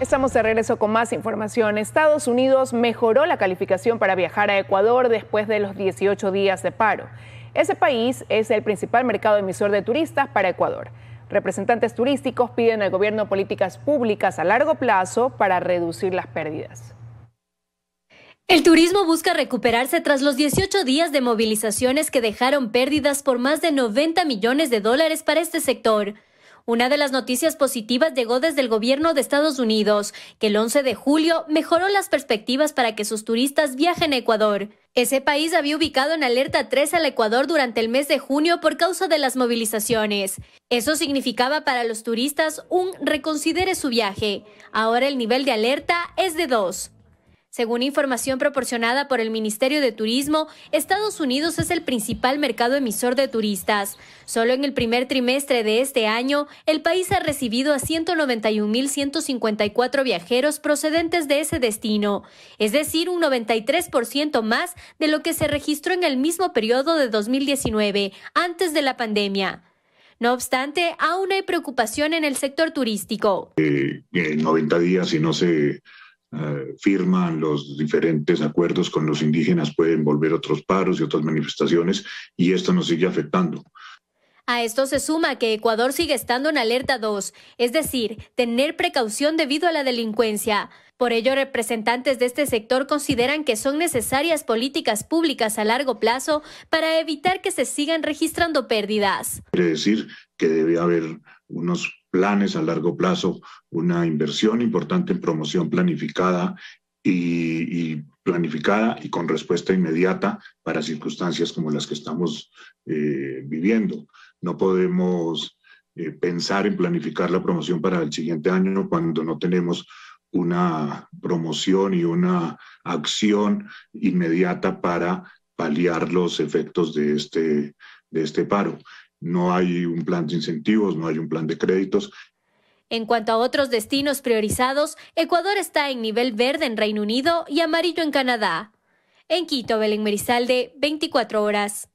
Estamos de regreso con más información. Estados Unidos mejoró la calificación para viajar a Ecuador después de los 18 días de paro. Ese país es el principal mercado emisor de turistas para Ecuador. Representantes turísticos piden al gobierno políticas públicas a largo plazo para reducir las pérdidas. El turismo busca recuperarse tras los 18 días de movilizaciones que dejaron pérdidas por más de 90 millones de dólares para este sector. Una de las noticias positivas llegó desde el gobierno de Estados Unidos, que el 11 de julio mejoró las perspectivas para que sus turistas viajen a Ecuador. Ese país había ubicado en alerta 3 al Ecuador durante el mes de junio por causa de las movilizaciones. Eso significaba para los turistas un reconsidere su viaje. Ahora el nivel de alerta es de 2. Según información proporcionada por el Ministerio de Turismo, Estados Unidos es el principal mercado emisor de turistas. Solo en el primer trimestre de este año, el país ha recibido a 191.154 viajeros procedentes de ese destino, es decir, un 93% más de lo que se registró en el mismo periodo de 2019, antes de la pandemia. No obstante, aún hay preocupación en el sector turístico. Eh, en 90 días, si no se eh, firman los diferentes acuerdos con los indígenas pueden volver otros paros y otras manifestaciones y esto nos sigue afectando. A esto se suma que Ecuador sigue estando en alerta 2, es decir, tener precaución debido a la delincuencia. Por ello, representantes de este sector consideran que son necesarias políticas públicas a largo plazo para evitar que se sigan registrando pérdidas. Quiere decir que debe haber unos planes a largo plazo, una inversión importante en promoción planificada y, planificada y con respuesta inmediata para circunstancias como las que estamos eh, viviendo. No podemos eh, pensar en planificar la promoción para el siguiente año cuando no tenemos una promoción y una acción inmediata para paliar los efectos de este, de este paro no hay un plan de incentivos, no hay un plan de créditos. En cuanto a otros destinos priorizados, Ecuador está en nivel verde en Reino Unido y amarillo en Canadá. En Quito, Belén Merizalde, 24 horas.